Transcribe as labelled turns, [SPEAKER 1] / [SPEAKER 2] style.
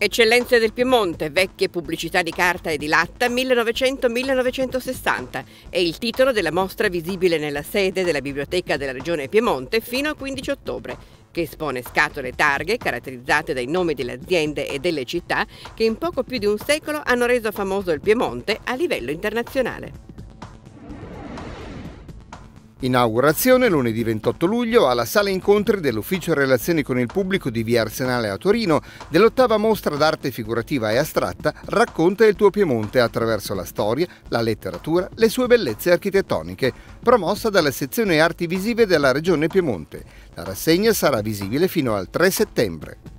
[SPEAKER 1] Eccellenze del Piemonte, vecchie pubblicità di carta e di latta 1900-1960 è il titolo della mostra visibile nella sede della Biblioteca della Regione Piemonte fino al 15 ottobre, che espone scatole e targhe caratterizzate dai nomi delle aziende e delle città che in poco più di un secolo hanno reso famoso il Piemonte a livello internazionale.
[SPEAKER 2] Inaugurazione lunedì 28 luglio alla sala incontri dell'Ufficio Relazioni con il Pubblico di Via Arsenale a Torino dell'ottava mostra d'arte figurativa e astratta Racconta il tuo Piemonte attraverso la storia, la letteratura, le sue bellezze architettoniche, promossa dalla sezione arti visive della Regione Piemonte. La rassegna sarà visibile fino al 3 settembre.